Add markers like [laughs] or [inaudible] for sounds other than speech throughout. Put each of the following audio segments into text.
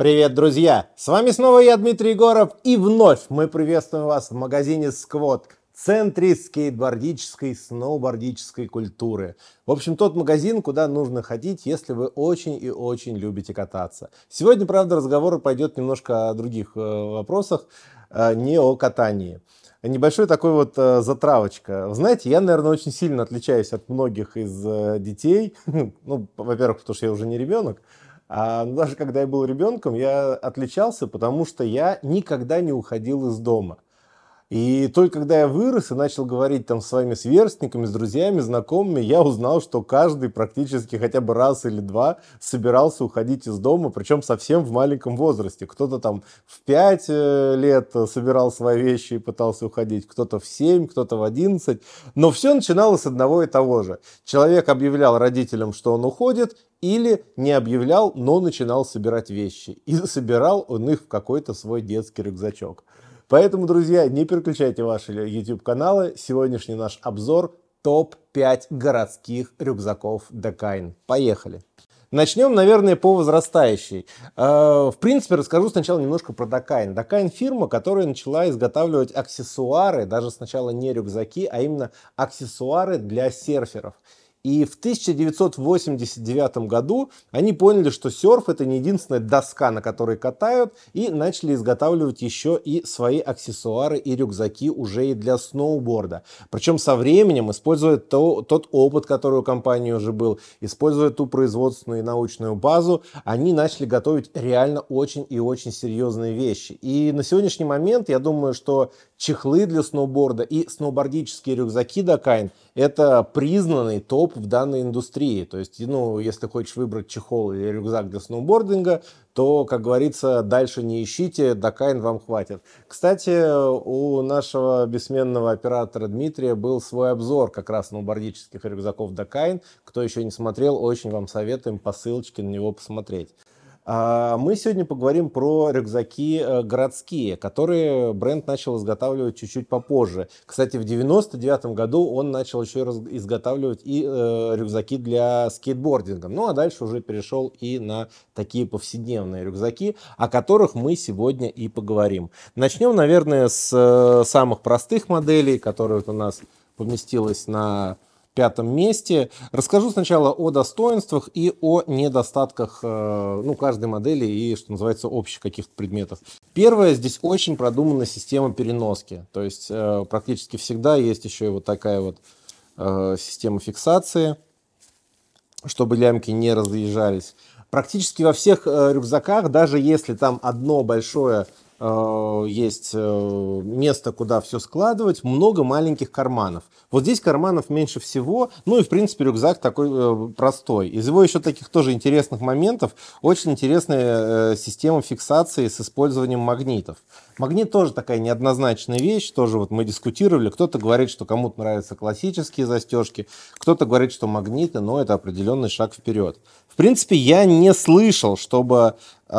Привет, друзья! С вами снова я, Дмитрий Егоров, и вновь мы приветствуем вас в магазине «Сквот», центре скейтбордической, сноубордической культуры. В общем, тот магазин, куда нужно ходить, если вы очень и очень любите кататься. Сегодня, правда, разговор пойдет немножко о других э, вопросах, э, не о катании небольшой такой вот э, затравочка. знаете, я, наверное, очень сильно отличаюсь от многих из э, детей. [laughs] ну, во-первых, потому что я уже не ребенок. А ну, даже когда я был ребенком, я отличался, потому что я никогда не уходил из дома. И только когда я вырос и начал говорить там с своими сверстниками, с друзьями, знакомыми, я узнал, что каждый практически хотя бы раз или два собирался уходить из дома, причем совсем в маленьком возрасте. Кто-то там в 5 э, лет э, собирал свои вещи и пытался уходить, кто-то в 7, кто-то в 11. Но все начиналось с одного и того же. Человек объявлял родителям, что он уходит, или не объявлял, но начинал собирать вещи. И собирал он их в какой-то свой детский рюкзачок. Поэтому, друзья, не переключайте ваши YouTube каналы. Сегодняшний наш обзор топ-5 городских рюкзаков Декайн. Поехали! Начнем, наверное, по возрастающей. Э, в принципе, расскажу сначала немножко про Дакайн. Дакайн фирма, которая начала изготавливать аксессуары, даже сначала не рюкзаки, а именно аксессуары для серферов. И в 1989 году они поняли, что серф это не единственная доска, на которой катают, и начали изготавливать еще и свои аксессуары и рюкзаки уже и для сноуборда. Причем со временем используя то, тот опыт, который у компании уже был, используя ту производственную и научную базу, они начали готовить реально очень и очень серьезные вещи. И на сегодняшний момент я думаю, что чехлы для сноуборда и сноубордические рюкзаки Dakine это признанный топ топ в данной индустрии. То есть, ну, если хочешь выбрать чехол или рюкзак для сноубординга, то, как говорится, дальше не ищите, Дакайн вам хватит. Кстати, у нашего бессменного оператора Дмитрия был свой обзор как раз сноубордических рюкзаков Дакайн. Кто еще не смотрел, очень вам советуем по ссылочке на него посмотреть. А, мы сегодня поговорим про рюкзаки э, городские, которые бренд начал изготавливать чуть-чуть попозже. Кстати, в 99 году он начал еще изготавливать и э, рюкзаки для скейтбординга. Ну а дальше уже перешел и на такие повседневные рюкзаки, о которых мы сегодня и поговорим. Начнем, наверное, с э, самых простых моделей, которые вот у нас поместилось на пятом месте. Расскажу сначала о достоинствах и о недостатках э, ну, каждой модели и, что называется, общих каких-то предметов. Первое, здесь очень продумана система переноски. То есть э, практически всегда есть еще и вот такая вот э, система фиксации, чтобы лямки не разъезжались. Практически во всех рюкзаках, даже если там одно большое Э, есть э, место, куда все складывать, много маленьких карманов. Вот здесь карманов меньше всего, ну и, в принципе, рюкзак такой э, простой. Из его еще таких тоже интересных моментов очень интересная система фиксации с использованием магнитов. Магнит тоже такая неоднозначная вещь, тоже вот мы дискутировали, кто-то говорит, что кому-то нравятся классические застежки, кто-то говорит, что магниты, но это определенный шаг вперед. В принципе, я не слышал, чтобы э,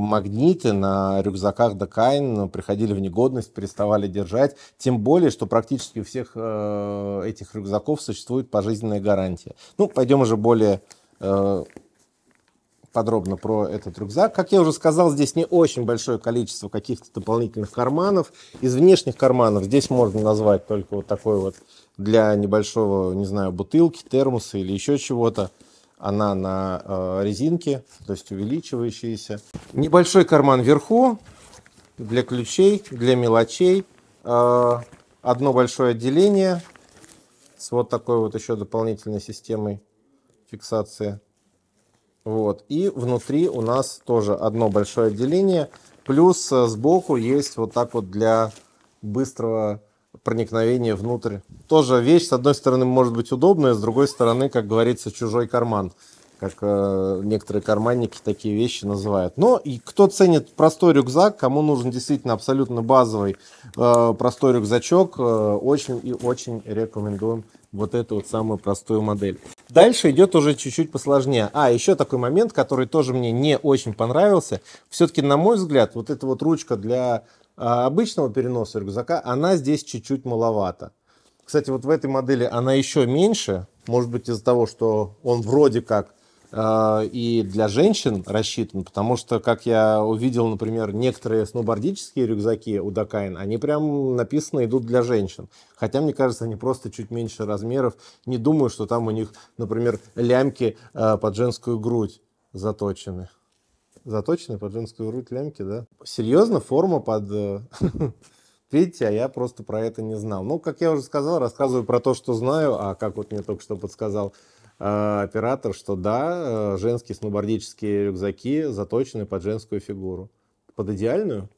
магниты на рюкзаках Дакайн приходили в негодность, переставали держать, тем более, что практически у всех э, этих рюкзаков существует пожизненная гарантия. Ну, пойдем уже более э, подробно про этот рюкзак. Как я уже сказал, здесь не очень большое количество каких-то дополнительных карманов. Из внешних карманов здесь можно назвать только вот такой вот для небольшого, не знаю, бутылки, термоса или еще чего-то. Она на э, резинке, то есть увеличивающаяся. Небольшой карман вверху для ключей, для мелочей. Э, одно большое отделение с вот такой вот еще дополнительной системой фиксации. Вот. И внутри у нас тоже одно большое отделение. Плюс э, сбоку есть вот так вот для быстрого проникновения внутрь. Тоже вещь, с одной стороны, может быть удобная, с другой стороны, как говорится, чужой карман. Как э, некоторые карманники такие вещи называют. Но и кто ценит простой рюкзак, кому нужен действительно абсолютно базовый э, простой рюкзачок, э, очень и очень рекомендуем вот эту вот самую простую модель. Дальше идет уже чуть-чуть посложнее. А, еще такой момент, который тоже мне не очень понравился. Все-таки, на мой взгляд, вот эта вот ручка для а, обычного переноса рюкзака, она здесь чуть-чуть маловато. Кстати, вот в этой модели она еще меньше. Может быть, из-за того, что он вроде как а, и для женщин рассчитан, потому что, как я увидел, например, некоторые сноубордические рюкзаки у Дакайн, они прям написано идут для женщин. Хотя, мне кажется, они просто чуть меньше размеров. Не думаю, что там у них, например, лямки а, под женскую грудь заточены. Заточены под женскую грудь лямки, да? Серьезно, форма под... Э, [laughs] видите, а я просто про это не знал. Ну, как я уже сказал, рассказываю про то, что знаю, а как вот мне только что подсказал а, оператор, что да, э, женские сноубордические рюкзаки заточены под женскую фигуру. Под идеальную?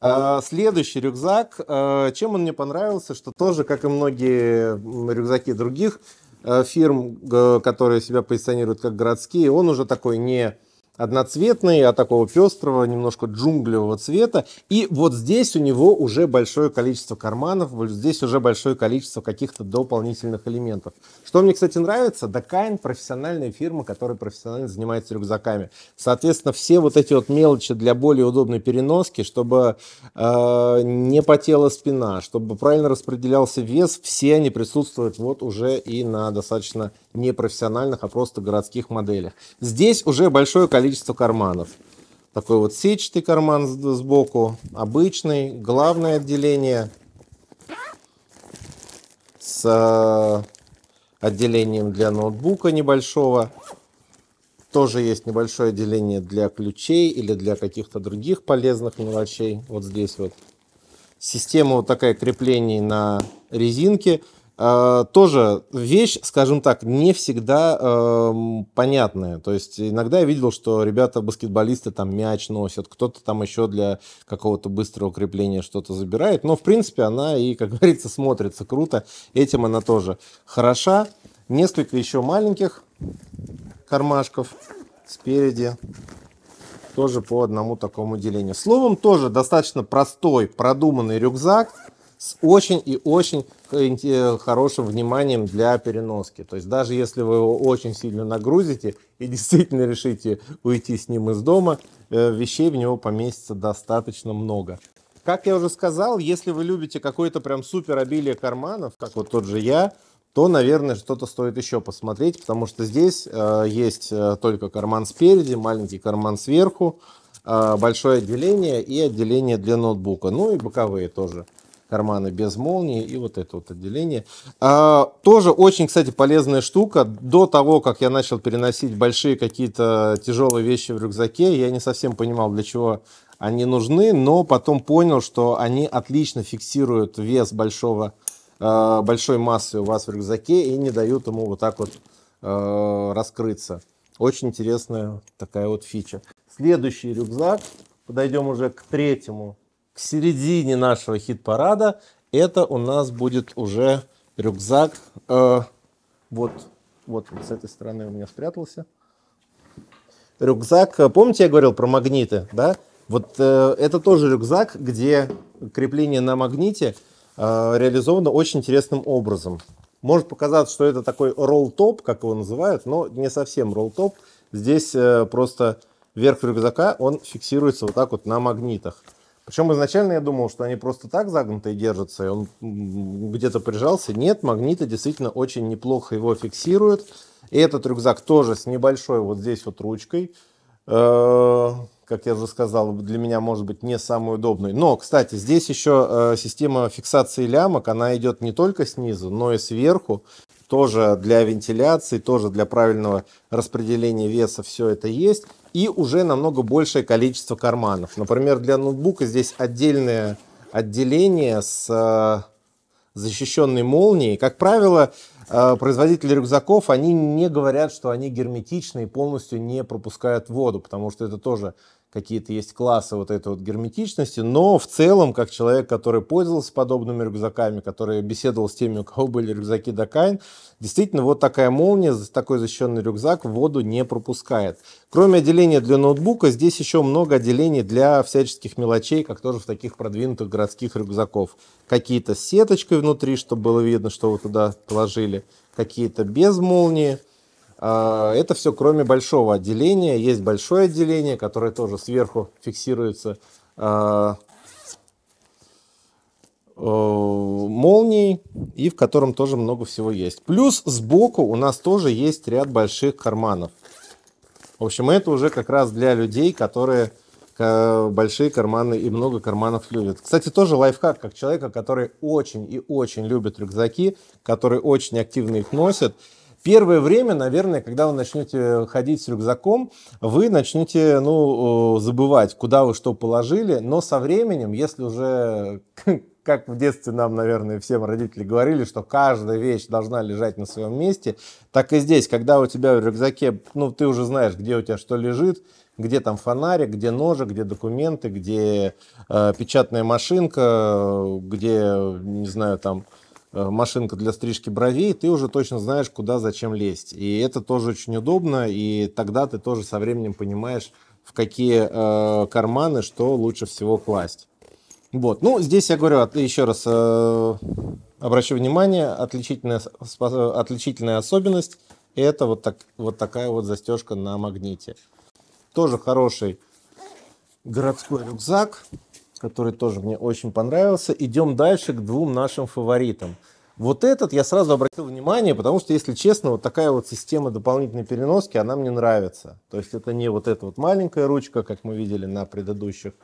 А, следующий рюкзак. Э, чем он мне понравился, что тоже, как и многие рюкзаки других э, фирм, которые себя позиционируют как городские, он уже такой не одноцветный, а такого пестрого, немножко джунглевого цвета. И вот здесь у него уже большое количество карманов, вот здесь уже большое количество каких-то дополнительных элементов. Что мне, кстати, нравится, Дакайн профессиональная фирма, которая профессионально занимается рюкзаками. Соответственно, все вот эти вот мелочи для более удобной переноски, чтобы э, не потела спина, чтобы правильно распределялся вес, все они присутствуют вот уже и на достаточно не профессиональных, а просто городских моделях. Здесь уже большое количество карманов. Такой вот сетчатый карман сбоку, обычный, главное отделение с э, отделением для ноутбука небольшого. Тоже есть небольшое отделение для ключей или для каких-то других полезных мелочей. Вот здесь вот. Система вот такая креплений на резинке. Э, тоже вещь, скажем так, не всегда э, понятная. То есть иногда я видел, что ребята баскетболисты там мяч носят, кто-то там еще для какого-то быстрого укрепления что-то забирает. Но в принципе она и, как [laughs] говорится, смотрится круто. Этим она тоже хороша. Несколько еще маленьких кармашков спереди тоже по одному такому делению. Словом, тоже достаточно простой, продуманный рюкзак с очень и очень э, хорошим вниманием для переноски. То есть даже если вы его очень сильно нагрузите и действительно решите уйти с ним из дома, э, вещей в него поместится достаточно много. Как я уже сказал, если вы любите какое-то прям супер обилие карманов, как вот тот же я, то, наверное, что-то стоит еще посмотреть, потому что здесь э, есть э, только карман спереди, маленький карман сверху, э, большое отделение и отделение для ноутбука, ну и боковые тоже карманы без молнии и вот это вот отделение. А, тоже очень, кстати, полезная штука. До того, как я начал переносить большие какие-то тяжелые вещи в рюкзаке, я не совсем понимал, для чего они нужны, но потом понял, что они отлично фиксируют вес большого, а, большой массы у вас в рюкзаке и не дают ему вот так вот а, раскрыться. Очень интересная такая вот фича. Следующий рюкзак, подойдем уже к третьему в середине нашего хит-парада это у нас будет уже рюкзак. Э, вот, вот с этой стороны у меня спрятался. Рюкзак. Э, помните, я говорил про магниты, да? Вот э, это тоже рюкзак, где крепление на магните э, реализовано очень интересным образом. Может показаться, что это такой ролл-топ, как его называют, но не совсем ролл-топ. Здесь э, просто верх рюкзака, он фиксируется вот так вот на магнитах. Причем изначально я думал, что они просто так загнутые держатся, и он где-то прижался. Нет, магниты действительно очень неплохо его фиксируют. И этот рюкзак тоже с небольшой вот здесь вот ручкой. Э, как я уже сказал, для меня может быть не самый удобный. Но, кстати, здесь еще э, система фиксации лямок, она идет не только снизу, но и сверху. Тоже для вентиляции, тоже для правильного распределения веса все это есть и уже намного большее количество карманов. Например, для ноутбука здесь отдельное отделение с э, защищенной молнией. Как правило, э, производители рюкзаков, они не говорят, что они герметичны и полностью не пропускают воду, потому что это тоже какие-то есть классы вот этой вот герметичности, но в целом, как человек, который пользовался подобными рюкзаками, который беседовал с теми, у кого были рюкзаки Дакайн, действительно вот такая молния, такой защищенный рюкзак воду не пропускает. Кроме отделения для ноутбука, здесь еще много отделений для всяческих мелочей, как тоже в таких продвинутых городских рюкзаков. Какие-то с сеточкой внутри, чтобы было видно, что вы туда положили, какие-то без молнии – а, это все кроме большого отделения. Есть большое отделение, которое тоже сверху фиксируется а, э, молнией и в котором тоже много всего есть. Плюс сбоку у нас тоже есть ряд больших карманов. В общем, это уже как раз для людей, которые э, большие карманы и много карманов любят. Кстати, тоже лайфхак, как человека, который очень и очень любит рюкзаки, который очень активно их носит. Первое время, наверное, когда вы начнете ходить с рюкзаком, вы начнете ну, э, забывать, куда вы что положили, но со временем, если уже [laughs] как в детстве нам, наверное, всем родители говорили, что каждая вещь должна лежать на своем месте, так и здесь, когда у тебя в рюкзаке, ну, ты уже знаешь, где у тебя что лежит, где там фонарик, где ножи, где документы, где э, печатная машинка, э, где, не знаю, там Э, машинка для стрижки бровей, ты уже точно знаешь, куда зачем лезть. И это тоже очень удобно, и тогда ты тоже со временем понимаешь, в какие э, карманы что лучше всего класть. Вот. Ну, здесь я говорю ты еще раз, э, обращу внимание, отличительная, отличительная особенность – это вот, так, вот такая вот застежка на магните. Тоже хороший городской рюкзак который тоже мне очень понравился. Идем дальше к двум нашим фаворитам. Вот этот я сразу обратил внимание, потому что, если честно, вот такая вот система дополнительной переноски, она мне нравится. То есть это не вот эта вот маленькая ручка, как мы видели на предыдущих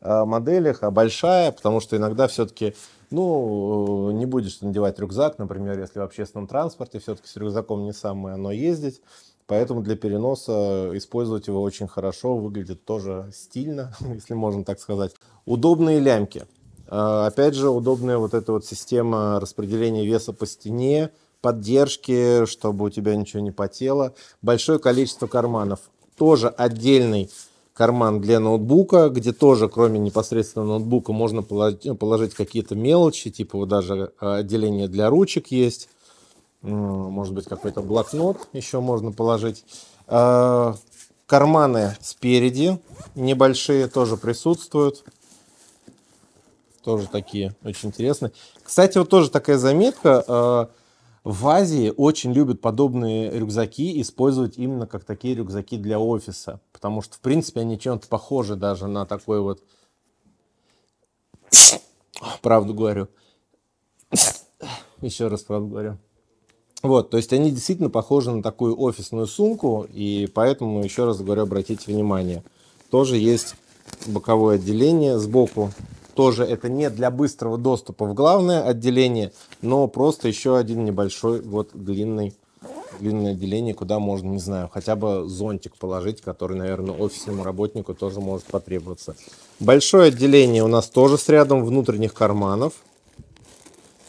э, моделях, а большая, потому что иногда все-таки, ну, э, не будешь надевать рюкзак, например, если в общественном транспорте, все-таки с рюкзаком не самое оно ездить. Поэтому для переноса использовать его очень хорошо, выглядит тоже стильно, [laughs] если можно так сказать. Удобные лямки. А, опять же, удобная вот эта вот система распределения веса по стене, поддержки, чтобы у тебя ничего не потело. Большое количество карманов. Тоже отдельный карман для ноутбука, где тоже, кроме непосредственно ноутбука, можно положить какие-то мелочи, типа вот даже а, отделение для ручек есть. Ну, может быть, какой-то блокнот еще можно положить. А, карманы спереди небольшие тоже присутствуют. Тоже такие очень интересные. Кстати, вот тоже такая заметка. А, в Азии очень любят подобные рюкзаки использовать именно как такие рюкзаки для офиса. Потому что, в принципе, они чем-то похожи даже на такой вот... Правду говорю. Еще раз правду говорю. Вот, то есть они действительно похожи на такую офисную сумку, и поэтому, еще раз говорю, обратите внимание. Тоже есть боковое отделение сбоку. Тоже это не для быстрого доступа в главное отделение, но просто еще один небольшой вот длинный длинное отделение, куда можно, не знаю, хотя бы зонтик положить, который, наверное, офисному работнику тоже может потребоваться. Большое отделение у нас тоже с рядом внутренних карманов.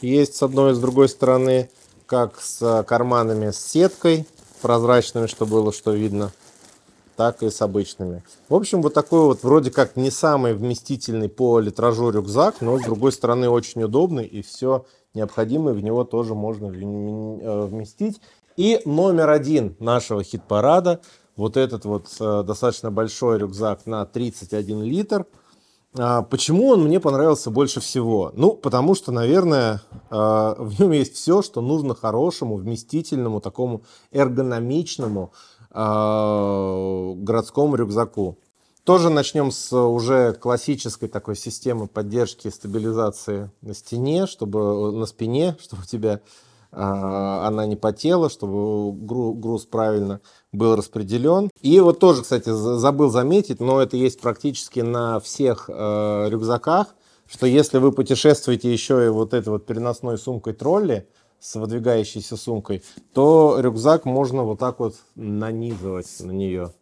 Есть с одной и с другой стороны как с карманами с сеткой прозрачными, чтобы было, что видно, так и с обычными. В общем, вот такой вот вроде как не самый вместительный по литражу рюкзак, но с другой стороны очень удобный и все необходимое в него тоже можно э, вместить. И номер один нашего хит-парада, вот этот вот э, достаточно большой рюкзак на 31 литр – а почему он мне понравился больше всего? Ну, потому что, наверное, а, в нем есть все, что нужно хорошему, вместительному, такому эргономичному а, городскому рюкзаку. Тоже начнем с уже классической такой системы поддержки и стабилизации на стене, чтобы э, на спине, [laughs] чтобы у тебя а, она не потела, чтобы груз правильно был распределен. И вот тоже, кстати, забыл заметить, но это есть практически на всех а, рюкзаках, что если вы путешествуете еще и вот этой вот переносной сумкой тролли, с выдвигающейся сумкой, то рюкзак можно вот так вот нанизывать на нее.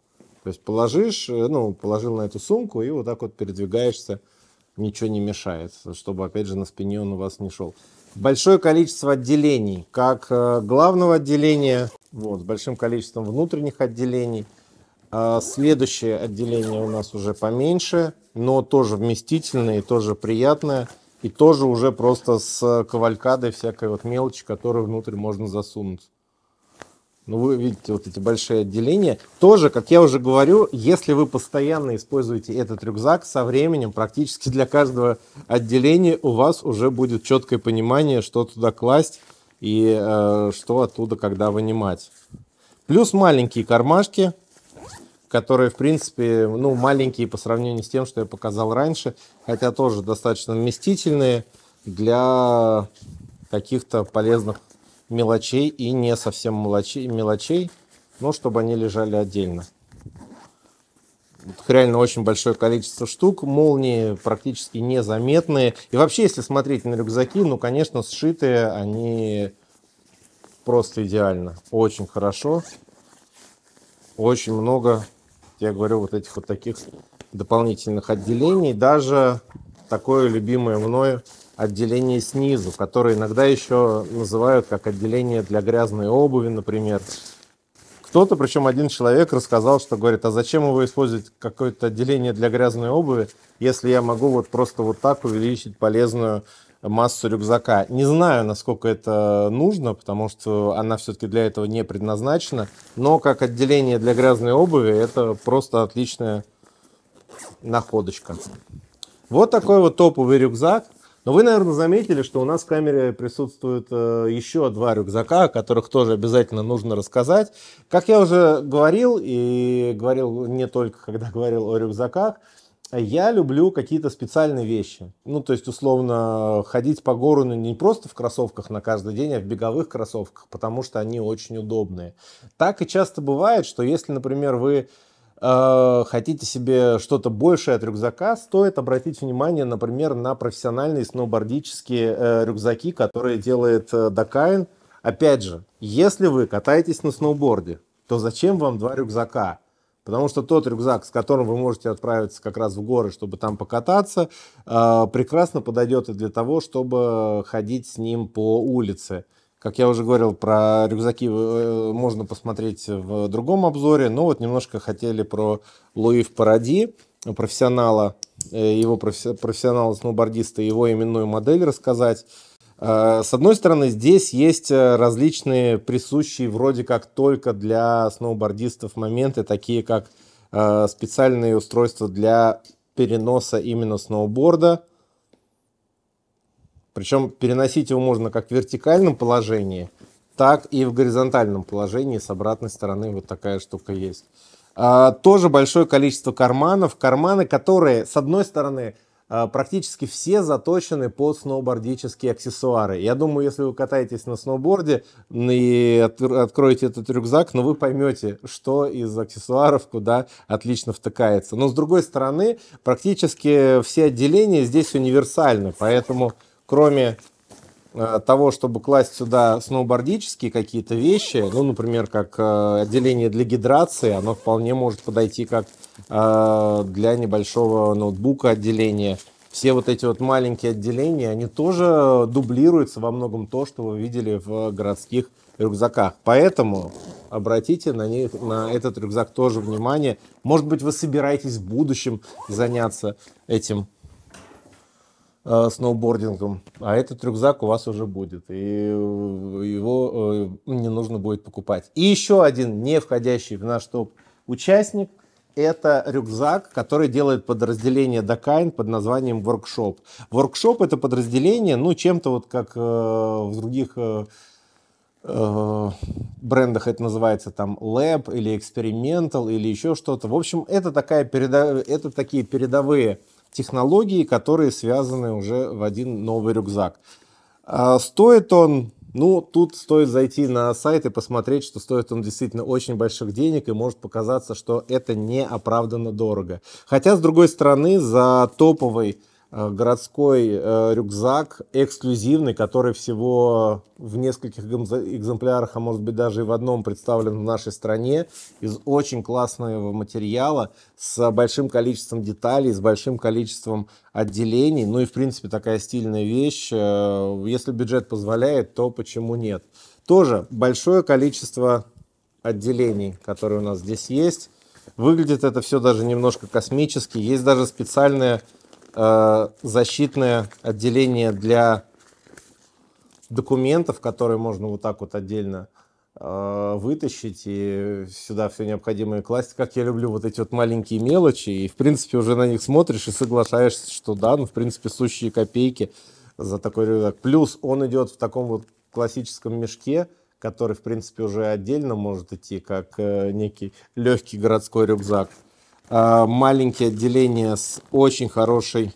То есть положишь, э, ну, положил на эту сумку и вот так вот передвигаешься ничего не мешает, чтобы, опять же, на спине он у вас не шел. Большое количество отделений, как э, главного отделения, вот, с большим количеством внутренних отделений. А, следующее отделение у нас уже поменьше, но тоже вместительное и тоже приятное. И тоже уже просто с кавалькадой всякой вот мелочи, которую внутрь можно засунуть. Ну, вы видите вот эти большие отделения. Тоже, как я уже говорю, если вы постоянно используете этот рюкзак, со временем практически для каждого отделения у вас уже будет четкое понимание, что туда класть и э, что оттуда когда вынимать. Плюс маленькие кармашки, которые, в принципе, ну, маленькие по сравнению с тем, что я показал раньше, хотя тоже достаточно вместительные для каких-то полезных мелочей и не совсем мелочей, мелочей но чтобы они лежали отдельно. реально очень большое количество штук, молнии практически незаметные. И вообще, если смотреть на рюкзаки, ну, конечно, сшитые они просто идеально, очень хорошо. Очень много, я говорю, вот этих вот таких дополнительных отделений. Даже такое любимое мною отделение снизу, которое иногда еще называют как отделение для грязной обуви, например. Кто-то, причем один человек, рассказал, что говорит, а зачем его использовать какое-то отделение для грязной обуви, если я могу вот просто вот так увеличить полезную массу рюкзака. Не знаю, насколько это нужно, потому что она все-таки для этого не предназначена, но как отделение для грязной обуви это просто отличная находочка. Вот такой вот топовый рюкзак. Но вы, наверное, заметили, что у нас в камере присутствуют э, еще два рюкзака, о которых тоже обязательно нужно рассказать. Как я уже говорил, и говорил не только когда говорил о рюкзаках, я люблю какие-то специальные вещи. Ну, то есть, условно, ходить по городу ну, не просто в кроссовках на каждый день, а в беговых кроссовках, потому что они очень удобные. Так и часто бывает, что если, например, вы Э, хотите себе что-то большее от рюкзака, стоит обратить внимание, например, на профессиональные сноубордические э, рюкзаки, которые делает э, Дакайн. Опять же, если вы катаетесь на сноуборде, то зачем вам два рюкзака? Потому что тот рюкзак, с которым вы можете отправиться как раз в горы, чтобы там покататься, э, прекрасно подойдет и для того, чтобы ходить с ним по улице. Как я уже говорил, про рюкзаки э, можно посмотреть в другом обзоре, но вот немножко хотели про Луи в Паради, профессионала, э, его профессионала-сноубордиста, его именную модель рассказать. Э, с одной стороны, здесь есть различные присущие вроде как только для сноубордистов моменты, такие как специальные устройства для переноса именно сноуборда – причем переносить его можно как в вертикальном положении, так и в горизонтальном положении с обратной стороны вот такая штука есть. А, тоже большое количество карманов. Карманы, которые, с одной стороны, а, практически все заточены под сноубордические аксессуары. Я думаю, если вы катаетесь на сноуборде ну и откроете этот рюкзак, ну вы поймете, что из аксессуаров куда отлично втыкается. Но с другой стороны, практически все отделения здесь универсальны, поэтому кроме э, того, чтобы класть сюда сноубордические какие-то вещи, ну, например, как э, отделение для гидрации, оно вполне может подойти как э, для небольшого ноутбука отделение. Все вот эти вот маленькие отделения, они тоже дублируются во многом то, что вы видели в городских рюкзаках. Поэтому обратите на, них, на этот рюкзак тоже внимание. Может быть, вы собираетесь в будущем заняться этим Э, сноубордингом, а этот рюкзак у вас уже будет, и э, его э, не нужно будет покупать. И еще один не входящий в наш топ участник – это рюкзак, который делает подразделение Dakine под названием Workshop. Workshop – это подразделение, ну, чем-то вот как в других брендах это называется там Lab или Experimental или еще что-то. В общем, это, такая передо... это такие передовые э, технологии, которые связаны уже в один новый рюкзак. А, стоит он, ну, тут стоит зайти на сайт и посмотреть, что стоит он действительно очень больших денег, и может показаться, что это не оправданно дорого. Хотя, с другой стороны, за топовый Э, городской э, рюкзак эксклюзивный, который всего в нескольких экземплярах, а может быть даже и в одном представлен в нашей стране, из очень классного материала, с большим количеством деталей, с большим количеством отделений. Ну и, в принципе, такая стильная вещь. Э, если бюджет позволяет, то почему нет? Тоже большое количество отделений, которые у нас здесь есть. Выглядит это все даже немножко космически. Есть даже специальная Э, защитное отделение для документов, которые можно вот так вот отдельно э, вытащить и сюда все необходимое класть. Как я люблю вот эти вот маленькие мелочи, и в принципе уже на них смотришь и соглашаешься, что да, ну в принципе сущие копейки за такой рюкзак. Плюс он идет в таком вот классическом мешке, который в принципе уже отдельно может идти как э, некий легкий городской рюкзак. А, маленькие отделения с очень хорошей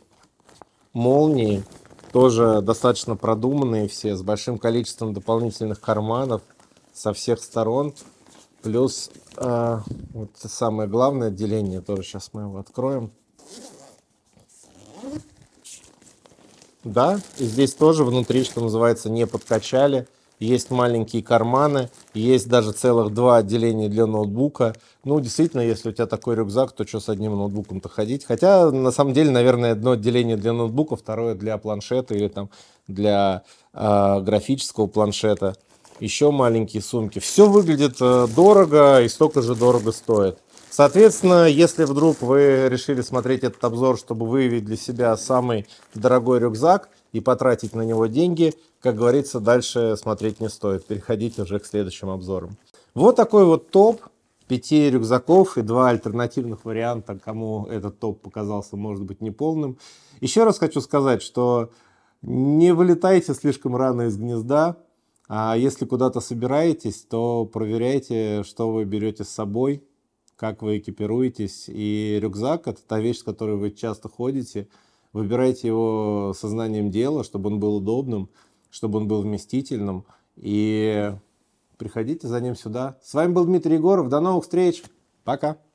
молнией, тоже достаточно продуманные все, с большим количеством дополнительных карманов со всех сторон. Плюс э, вот самое главное отделение, тоже сейчас мы его откроем. Да, и здесь тоже внутри, что называется, не подкачали есть маленькие карманы, есть даже целых два отделения для ноутбука. Ну, действительно, если у тебя такой рюкзак, то что с одним ноутбуком-то ходить? Хотя, на самом деле, наверное, одно отделение для ноутбука, второе для планшета или там для э, графического планшета. Еще маленькие сумки. Все выглядит э, дорого и столько же дорого стоит. Соответственно, если вдруг вы решили смотреть этот обзор, чтобы выявить для себя самый дорогой рюкзак – и потратить на него деньги, как говорится, дальше смотреть не стоит. Переходить уже к следующим обзорам. Вот такой вот топ пяти рюкзаков и два альтернативных варианта, кому этот топ показался, может быть, неполным. Еще раз хочу сказать, что не вылетайте слишком рано из гнезда, а если куда-то собираетесь, то проверяйте, что вы берете с собой, как вы экипируетесь. И рюкзак – это та вещь, с которой вы часто ходите – выбирайте его сознанием дела, чтобы он был удобным, чтобы он был вместительным. И приходите за ним сюда. С вами был Дмитрий Егоров. До новых встреч. Пока.